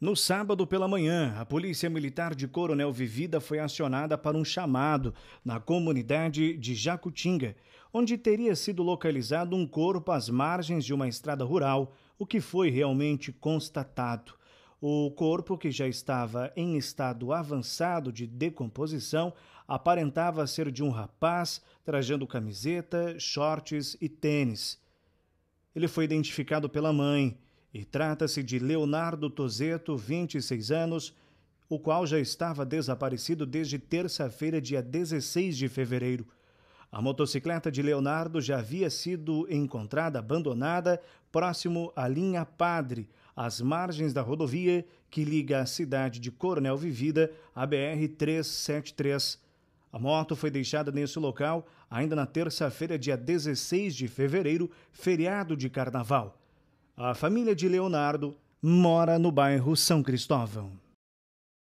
No sábado pela manhã, a Polícia Militar de Coronel Vivida foi acionada para um chamado na comunidade de Jacutinga, onde teria sido localizado um corpo às margens de uma estrada rural, o que foi realmente constatado. O corpo, que já estava em estado avançado de decomposição, aparentava ser de um rapaz trajando camiseta, shorts e tênis. Ele foi identificado pela mãe e trata-se de Leonardo Tozeto, 26 anos, o qual já estava desaparecido desde terça-feira, dia 16 de fevereiro. A motocicleta de Leonardo já havia sido encontrada abandonada próximo à linha Padre, às margens da rodovia que liga a cidade de Coronel Vivida à BR 373. A moto foi deixada nesse local ainda na terça-feira, dia 16 de fevereiro, feriado de carnaval. A família de Leonardo mora no bairro São Cristóvão.